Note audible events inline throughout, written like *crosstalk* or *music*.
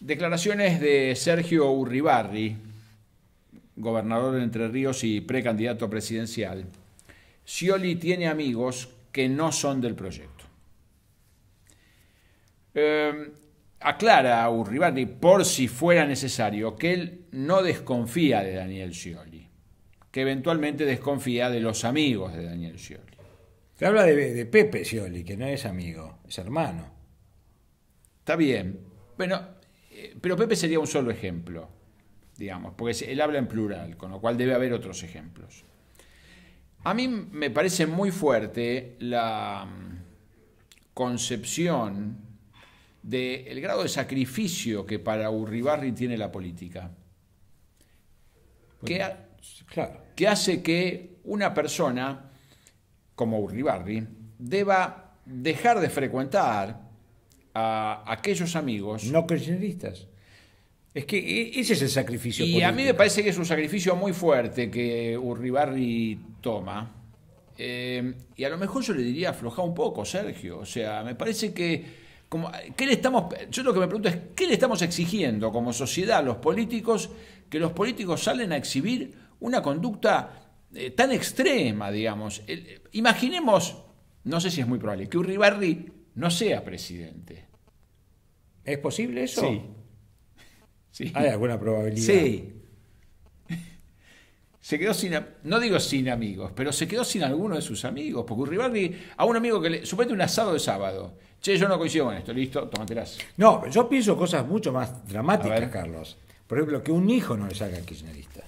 Declaraciones de Sergio Urribarri, gobernador de Entre Ríos y precandidato presidencial. Scioli tiene amigos que no son del proyecto. Em, aclara a Urribarri, por si fuera necesario, que él no desconfía de Daniel Scioli, que eventualmente desconfía de los amigos de Daniel Scioli. Se habla de, de Pepe Scioli, que no es amigo, es hermano. Está bien. Bueno, eh, pero Pepe sería un solo ejemplo, digamos, porque él habla en plural, con lo cual debe haber otros ejemplos. A mí me parece muy fuerte la mm, concepción del grado de sacrificio que para Urribarri tiene la política. claro. que hace que una persona como Urribarri deba dejar de frecuentar a aquellos amigos... No kirchneristas. Es que e, ese es el sacrificio. Y a mí me parece que es un sacrificio muy fuerte que Urribarri toma. Eh, y a lo mejor yo le diría afloja un poco, Sergio. O sea, me parece que... Como, le estamos, yo lo que me pregunto es, ¿qué le estamos exigiendo como sociedad a los políticos que los políticos salen a exhibir una conducta eh, tan extrema, digamos? Eh, imaginemos, no sé si es muy probable, que Urribarri no sea presidente. ¿Es posible eso? Sí. ¿Hay alguna probabilidad? Sí. *laughs* Se quedó sin, no digo sin amigos, pero se quedó sin alguno de sus amigos. Porque Uribaldi, a un amigo que le. Suponete un asado de sábado. Che, yo no coincido con esto, listo, tómatelas. No, yo pienso cosas mucho más dramáticas, Carlos. Por ejemplo, que un hijo no le salga kirchnerista.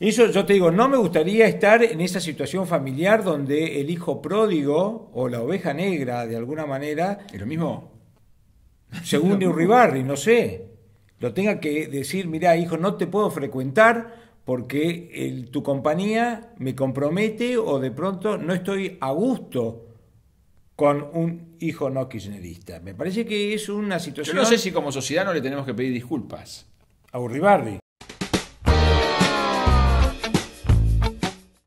Eso yo te digo, no me gustaría estar en esa situación familiar donde el hijo pródigo o la oveja negra, de alguna manera. ¿Es lo mismo? según Urribarri, *laughs* no sé, lo tenga que decir, mira, hijo, no te puedo frecuentar porque tu compañía me compromete o de pronto no estoy a gusto con un hijo no kirchnerista. Me parece que es una situación... Yo no sé si como sociedad no le tenemos que pedir disculpas. A Urribarri.